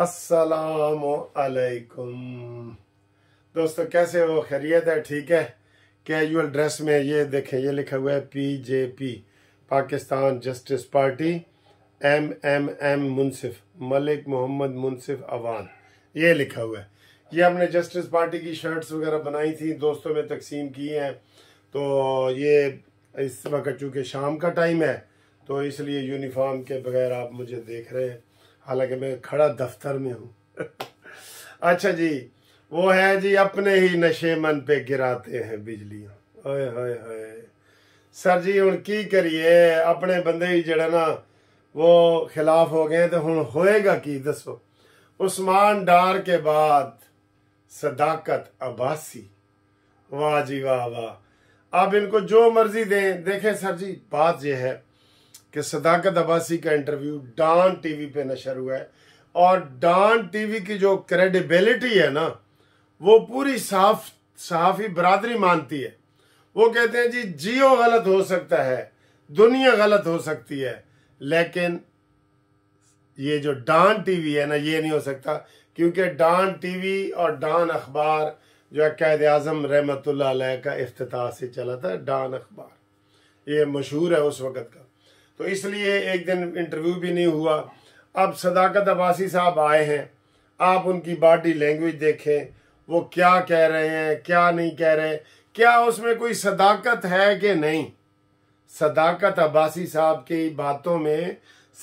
असलकुम दोस्तों कैसे हो खैरियत है ठीक है कैजुअल ड्रेस में ये देखें ये लिखा हुआ है P J P Pakistan justice party M M M Munsif Malik Mohammad Munsif Awan ये लिखा हुआ है ये हमने जस्टिस पार्टी की शर्ट्स वगैरह बनाई थी दोस्तों में तकसीम की हैं तो ये इस वक्त चूँकि शाम का टाइम है तो इसलिए यूनिफॉर्म के बगैर आप मुझे देख रहे हैं हालांकि मैं खड़ा दफ्तर में हूँ अच्छा जी वो है जी अपने ही नशे मन पे गिराते हैं बिजली ओए होए होए सर जी हूँ की करिए अपने बंदे ही जड़ा ना वो खिलाफ हो गए तो हूँ होएगा की दसो उस्मान डार के बाद सदाकत अबासी वाह जी वाह वाह आप इनको जो मर्जी दें देखें सर जी बात यह है कि सदाकत अब्बासी का इंटरव्यू डान टीवी पे नशर हुआ है और डान टीवी की जो क्रेडिबिलिटी है ना वो पूरी साफ सहाफ़ी बरादरी मानती है वो कहते हैं जी जियो गलत हो सकता है दुनिया गलत हो सकती है लेकिन ये जो डान टीवी है ना ये नहीं हो सकता क्योंकि डान टीवी और डान अखबार जो है कैद आजम रहमत का अफ्ताह से चला था डान अखबार ये मशहूर है उस वक़्त का तो इसलिए एक दिन इंटरव्यू भी नहीं हुआ अब सदाकत अब्बासी साहब आए हैं आप उनकी बॉडी लैंग्वेज देखें वो क्या कह रहे हैं क्या नहीं कह रहे क्या उसमें कोई सदाकत है कि नहीं सदाकत अब्बासी साहब की बातों में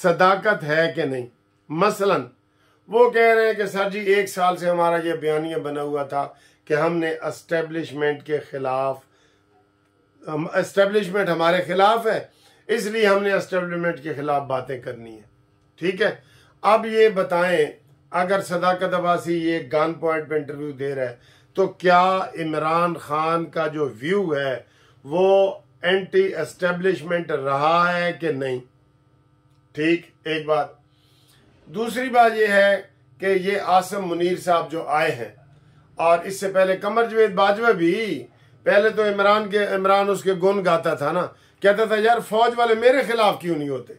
सदाकत है कि नहीं मसलन वो कह रहे हैं कि सर जी एक साल से हमारा ये बयानिया बना हुआ था कि हमने एस्टेब्लिशमेंट के खिलाफ हम हमारे खिलाफ है इसलिए हमने एस्टेब्लिशमेंट के खिलाफ बातें करनी है ठीक है अब ये बताएं अगर सदाकत अबासी ये गान पॉइंट पे इंटरव्यू दे रहा है तो क्या इमरान खान का जो व्यू है वो एंटी एस्टेब्लिशमेंट रहा है कि नहीं ठीक एक बात दूसरी बात यह है कि ये आसम मुनीर साहब जो आए हैं और इससे पहले कमर जवेद बाजवा भी पहले तो इमरान के इमरान उसके गुन गाता था ना कहता था यार फौज वाले मेरे खिलाफ क्यों नहीं होते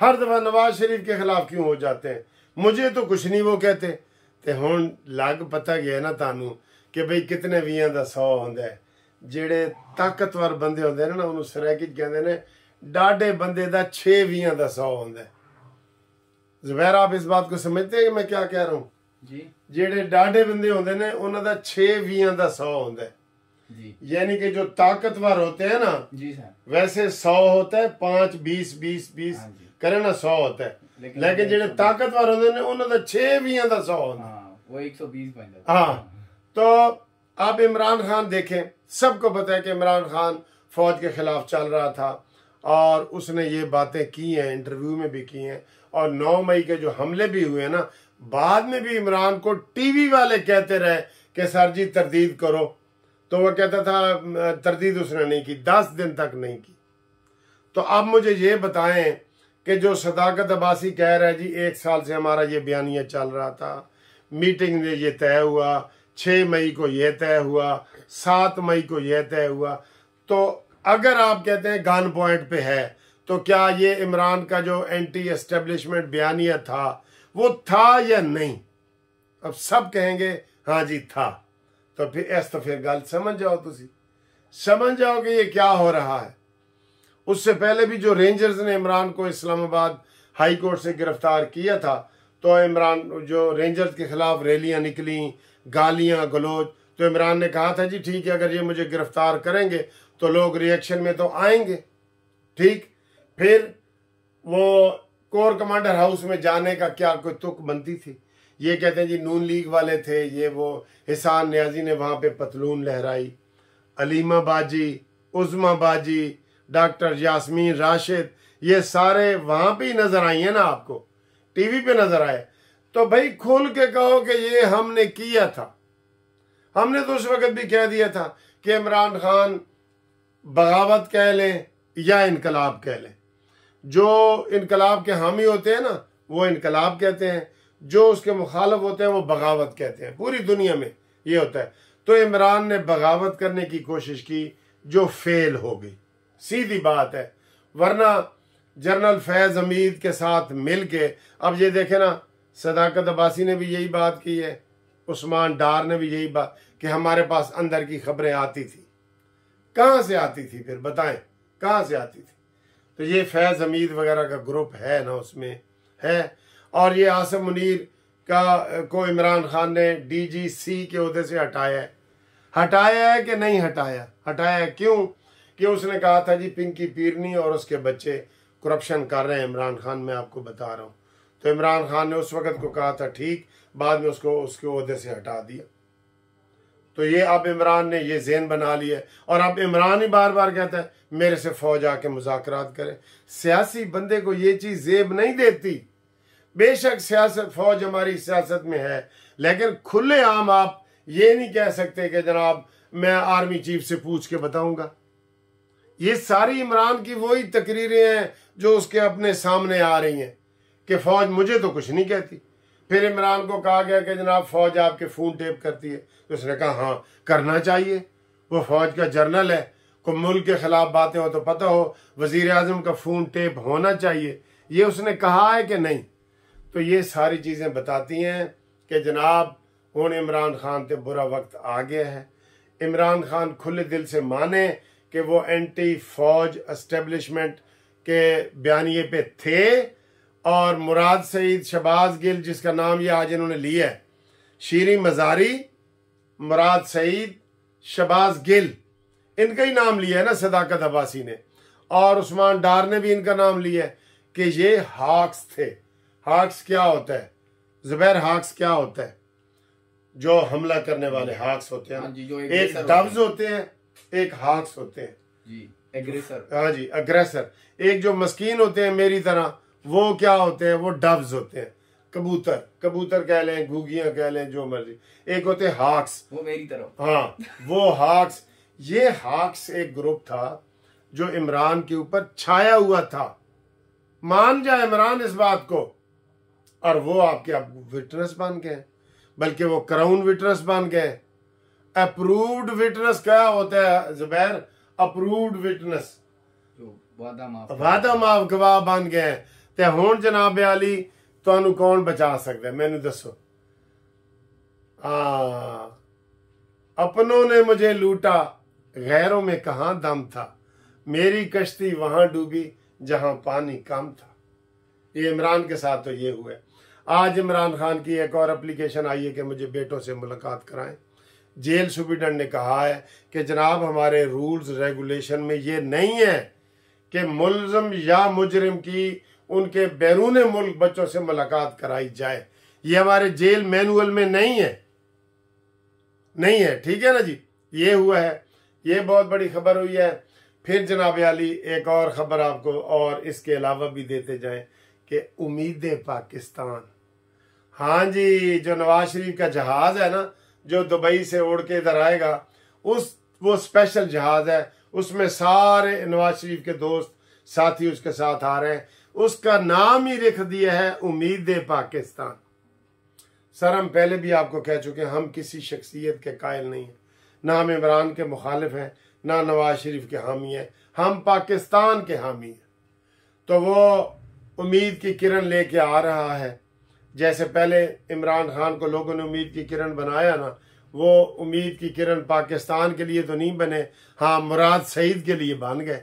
हर दफा नवाज शरीफ के खिलाफ क्यों हो जाते हैं मुझे तो कुछ नहीं वो कहते ਤੇ ਹੁਣ ਲੱਗ ਪਤਾ ਗਿਆ ਨਾ ਤੁਹਾਨੂੰ ਕਿ ਬਈ ਕਿਤਨੇ ਵੀਆਂ ਦਾ 100 ਹੁੰਦਾ ਜਿਹੜੇ ਤਾਕਤਵਰ ਬੰਦੇ ਹੁੰਦੇ ਨੇ ਨਾ ਉਹਨੂੰ ਸਰੈਕਿਜ ਕਹਿੰਦੇ ਨੇ ਡਾਡੇ ਬੰਦੇ ਦਾ 6 ਵੀਆਂ ਦਾ 100 ਹੁੰਦਾ ਜ਼ੁਬੈਰ ਆਪ ਇਸ ਬਾਤ ਕੋ ਸਮਝਦੇ ਹੋ ਕਿ ਮੈਂ ਕੀ ਕਹਿ ਰਹਾ ਹੂੰ ਜੀ ਜਿਹੜੇ ਡਾਡੇ ਬੰਦੇ ਹੁੰਦੇ ਨੇ ਉਹਨਾਂ ਦਾ 6 ਵੀਆਂ ਦਾ 100 ਹੁੰਦਾ यानी कि जो ताकतवर होते हैं ना जी सर वैसे सौ होता है पांच बीस बीस बीस हाँ करे ना सौ होता है लेकिन, जो ताकतवर होते हैं उन्होंने छे भी सौ होता हाँ, वो एक सौ बीस बन जाता हाँ तो आप इमरान खान देखें सबको पता है कि इमरान खान फौज के खिलाफ चल रहा था और उसने ये बातें की हैं इंटरव्यू में भी की हैं और 9 मई के जो हमले भी हुए ना बाद में भी इमरान को टीवी वाले कहते रहे कि सर जी तरदीद करो तो वह कहता था तरदीद उसने नहीं की दस दिन तक नहीं की तो अब मुझे ये बताएं कि जो सदाकत अब्बासी कह रहा है जी एक साल से हमारा ये बयानिया चल रहा था मीटिंग में ये तय हुआ छः मई को यह तय हुआ सात मई को यह तय हुआ तो अगर आप कहते हैं गान पॉइंट पे है तो क्या ये इमरान का जो एंटी एस्टेब्लिशमेंट बयानिया था वो था या नहीं अब सब कहेंगे हाँ जी था तो फिर ਇਸ तो फिर गल समझ जाओ तुम समझ जाओ कि ये क्या हो रहा है उससे पहले भी जो रेंजर्स ने इमरान को इस्लामाबाद हाई कोर्ट से गिरफ्तार किया था तो इमरान जो रेंजर्स के खिलाफ रैलियां निकली गालियां गलोच तो इमरान ने कहा था जी ठीक है अगर ये मुझे गिरफ्तार करेंगे तो लोग रिएक्शन में तो आएंगे ठीक फिर वो कोर कमांडर हाउस में जाने का क्या कोई तुक बनती थी ये कहते हैं जी नून लीग वाले थे ये वो हिसान न्याजी ने वहाँ पे पतलून लहराई अलीमा बाजी उजमा बाजी डॉक्टर यासमीन राशिद ये सारे वहाँ पे ही नज़र आई है ना आपको टीवी पे नज़र आए तो भाई खोल के कहो कि ये हमने किया था हमने तो उस वक़्त भी कह दिया था कि इमरान खान बगावत कह लें या इनकलाब कह लें जो इनकलाब के हामी होते हैं ना वो इनकलाब कहते हैं जो उसके मुखालफ होते हैं वो बगावत कहते हैं पूरी दुनिया में ये होता है तो इमरान ने बगावत करने की कोशिश की जो फेल हो गई सीधी बात है वरना जनरल फैज़ हमीद के साथ मिल के अब ये देखे ना सदाकत अब्बासी ने भी यही बात की है उस्मान डार ने भी यही बात कि हमारे पास अंदर की खबरें आती थी कहाँ से आती थी फिर बताएं कहाँ से आती थी तो ये फैज़ हमीद वगैरह का ग्रुप है ना उसमें है और ये आसम मुनीर का को इमरान खान ने डीजीसी के अहदे से हटाया है हटाया है कि नहीं हटाया हटाया है क्यों कि उसने कहा था जी पिंकी पीरनी और उसके बच्चे करप्शन कर रहे हैं इमरान खान मैं आपको बता रहा हूँ तो इमरान खान ने उस वक्त को कहा था ठीक बाद में उसको उसके अहदे से हटा दिया तो ये अब इमरान ने ये जेन बना लिया और अब इमरान ही बार बार कहता है मेरे से फौज आके मुजाकर करे सियासी बंदे को ये चीज़ जेब नहीं देती बेशक सियासत फौज हमारी सियासत में है लेकिन खुलेआम आप ये नहीं कह सकते कि जनाब मैं आर्मी चीफ से पूछ के बताऊंगा ये सारी इमरान की वही तकरीरें हैं जो उसके अपने सामने आ रही हैं कि फौज मुझे तो कुछ नहीं कहती फिर इमरान को कहा गया कि जनाब फौज आपके फ़ोन टेप करती है तो उसने कहा हाँ करना चाहिए वो फौज का जर्नल है को मुल्क के खिलाफ बातें हो तो पता हो वजीर अजम का फ़ोन टेप होना चाहिए ये उसने कहा है कि नहीं तो ये सारी चीज़ें बताती हैं कि जनाब हूँ इमरान खान तो बुरा वक्त आ गया है इमरान खान खुले दिल से माने कि वो एंटी फौज इस्टेब्लिशमेंट के बयानिए पे थे और मुराद सईद शबाज गिल जिसका नाम ये आज इन्होंने लिया है शीरी मजारी मुराद सईद शबाज गिल इनका ही नाम लिया है ना सदाकत अब्बासी ने और उस्मान डार ने भी इनका नाम लिया है कि ये हाक्स थे हाक्स क्या होता है जुबैर हाक्स क्या होता है जो हमला करने वाले हाक्स होते हैं हाँ एक डब्ज होते हैं एक हाक्स होते हैं हाँ जी अग्रेसर एक जो मस्किन होते हैं मेरी तरह वो क्या होते हैं वो डब्स होते हैं कबूतर कबूतर कह लें घुगियां कह लें जो मर्जी एक होते हाक्स वो मेरी तरह हाँ वो हाक्स ये हाक्स एक ग्रुप था जो इमरान के ऊपर छाया हुआ था मान जाए इमरान इस बात को और वो आपके आप विटनेस बन गए बल्कि वो क्राउन विटनेस बन गए अप्रूव्ड विटनेस क्या होता है जुबैर अप्रूव्ड विटनेस वादा माफ गवाह बन गए ते हूं जनाब आली कौन बचा ਬਚਾ ਸਕਦਾ ਮੈਨੂੰ दसो आ, अपनों ने मुझे लूटा गैरों में कहा दम था मेरी कश्ती वहां डूबी जहां पानी कम था ये इमरान के साथ तो ये हुआ आज इमरान खान की एक और अप्लीकेशन आई है कि मुझे बेटों से मुलाकात कराएं जेल सुप्रिटेंडेंट ने कहा है कि जनाब हमारे रूल्स रेगुलेशन में ये नहीं है कि मुलम या मुजरम की उनके बैरून मुल्क बच्चों से मुलाकात कराई जाए ये हमारे जेल मैनुअल में नहीं है नहीं है ठीक है ना जी ये हुआ है ये बहुत बड़ी खबर हुई है फिर जनाब अली एक और ख़बर आपको और इसके अलावा भी देते जाए कि उम्मीद पाकिस्तान हाँ जी जो नवाज शरीफ का जहाज है ना जो दुबई से उड़ के इधर आएगा उस वो स्पेशल जहाज है उसमें सारे नवाज शरीफ के दोस्त साथी उसके साथ आ रहे हैं उसका नाम ही लिख दिया है उम्मीद पाकिस्तान सर हम पहले भी आपको कह चुके हैं हम किसी शख्सियत के कायल नहीं हैं ना हम इमरान के मुखालिफ हैं ना नवाज शरीफ के हामी हैं हम पाकिस्तान के हामी हैं तो वो उम्मीद की किरण लेके आ रहा है जैसे पहले इमरान खान को लोगों ने उम्मीद की किरण बनाया ना वो उम्मीद की किरण पाकिस्तान के लिए तो नहीं बने हाँ मुराद सईद के लिए बन गए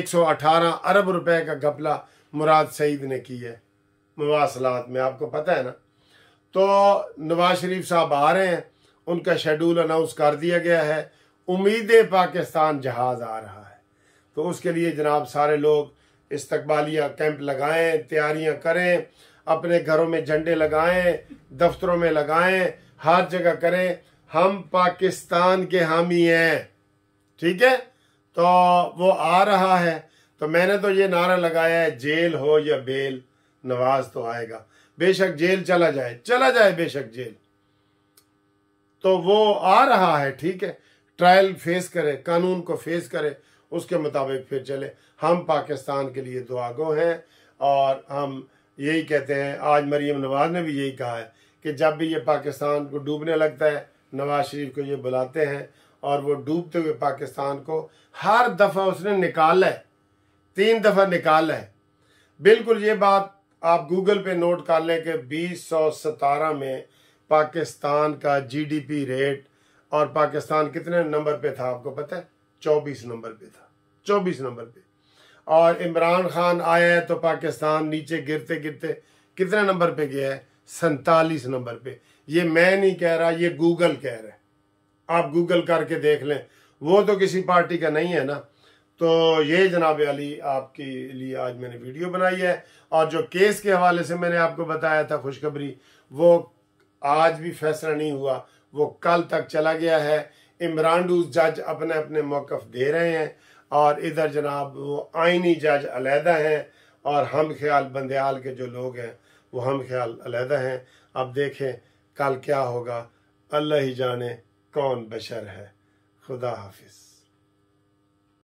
118 अरब रुपए का घपला मुराद सईद ने की है मवासलात में आपको पता है ना तो नवाज शरीफ साहब आ रहे हैं उनका शेड्यूल अनाउंस कर दिया गया है उम्मीद पाकिस्तान जहाज आ रहा है तो उसके लिए जनाब सारे लोग इस्तबालिया कैंप लगाएं तैयारियां करें अपने घरों में झंडे लगाएं दफ्तरों में लगाएं हर जगह करें हम पाकिस्तान के हामी हैं ठीक है तो वो आ रहा है तो मैंने तो ये नारा लगाया है जेल हो या बेल नवाज तो आएगा बेशक जेल चला जाए चला जाए बेशक जेल तो वो आ रहा है ठीक है ट्रायल फेस करे कानून को फेस करे उसके मुताबिक फिर चले हम पाकिस्तान के लिए दुआगो हैं और हम यही कहते हैं आज मरीम नवाज ने भी यही कहा है कि जब भी ये पाकिस्तान को डूबने लगता है नवाज शरीफ को ये बुलाते हैं और वो डूबते हुए पाकिस्तान को हर दफ़ा उसने निकाला है तीन दफ़ा निकाला है बिल्कुल ये बात आप गूगल पे नोट कर लें कि बीस सौ सतारह में पाकिस्तान का जीडीपी रेट और पाकिस्तान कितने नंबर पे था आपको पता है चौबीस नंबर पे था चौबीस नंबर पे और इमरान खान आया है तो पाकिस्तान नीचे गिरते गिरते कितने नंबर पे गया है सैतालीस नंबर पे ये मैं नहीं कह रहा ये गूगल कह रहा है आप गूगल करके देख लें वो तो किसी पार्टी का नहीं है ना तो ये जनाब अली आपके लिए आज मैंने वीडियो बनाई है और जो केस के हवाले से मैंने आपको बताया था खुशखबरी वो आज भी फैसला नहीं हुआ वो कल तक चला गया है इमरान डूज जज अपने अपने मौकफ दे रहे हैं और इधर जनाब वो आइनी जज अलहदा हैं और हम ख्याल बंदयाल के जो लोग हैं वो हम ख्याल अलहदा हैं अब देखें कल क्या होगा अल्लाह ही जाने कौन बशर है खुदा हाफिज़